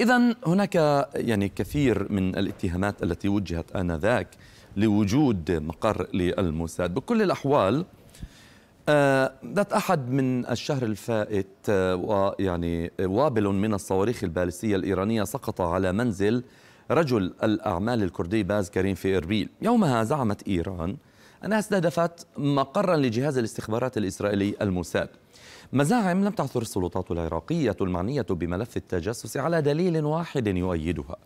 إذا هناك يعني كثير من الاتهامات التي وجهت آنذاك لوجود مقر للموساد بكل الأحوال آه، ذات أحد من الشهر الفائت آه، ويعني وابل من الصواريخ البالستية الإيرانية سقط على منزل رجل الأعمال الكردي باز كريم في إربيل يومها زعمت إيران أنها استهدفت مقرا لجهاز الاستخبارات الإسرائيلي الموساد مزاعم لم تعثر السلطات العراقية المعنية بملف التجسس على دليل واحد يؤيدها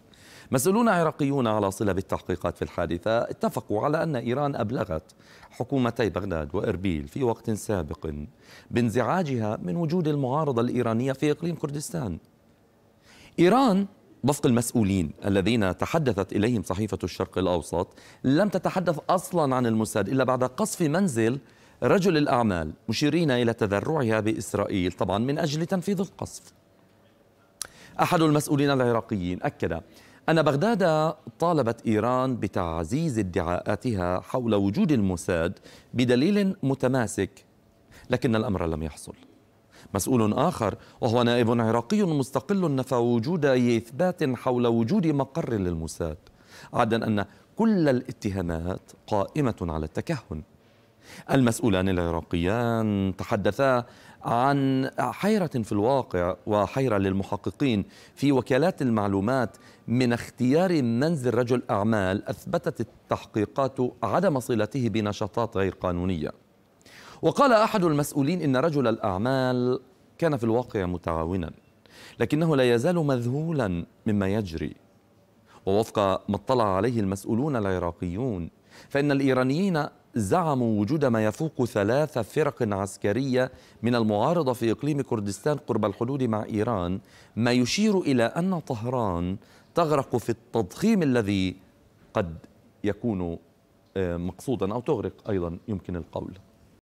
مسؤولون عراقيون على صلة بالتحقيقات في الحادثة اتفقوا على أن إيران أبلغت حكومتي بغداد وإربيل في وقت سابق بانزعاجها من وجود المعارضة الإيرانية في إقليم كردستان إيران وفق المسؤولين الذين تحدثت إليهم صحيفة الشرق الأوسط لم تتحدث أصلا عن الموساد إلا بعد قصف منزل رجل الأعمال مشيرين إلى تذرعها بإسرائيل طبعا من أجل تنفيذ القصف أحد المسؤولين العراقيين أكد أن بغداد طالبت إيران بتعزيز ادعاءاتها حول وجود الموساد بدليل متماسك لكن الأمر لم يحصل مسؤول آخر وهو نائب عراقي مستقل نفى وجود أي إثبات حول وجود مقر للموساد عدا أن كل الاتهامات قائمة على التكهن المسؤولان العراقيان تحدثا عن حيرة في الواقع وحيرة للمحققين في وكالات المعلومات من اختيار منزل رجل أعمال أثبتت التحقيقات عدم صلته بنشاطات غير قانونية وقال أحد المسؤولين إن رجل الأعمال كان في الواقع متعاونا لكنه لا يزال مذهولا مما يجري ووفق ما اطلع عليه المسؤولون العراقيون فإن الإيرانيين زعموا وجود ما يفوق ثلاث فرق عسكرية من المعارضة في إقليم كردستان قرب الحدود مع إيران ما يشير إلى أن طهران تغرق في التضخيم الذي قد يكون آه، مقصودا أو تغرق أيضا يمكن القول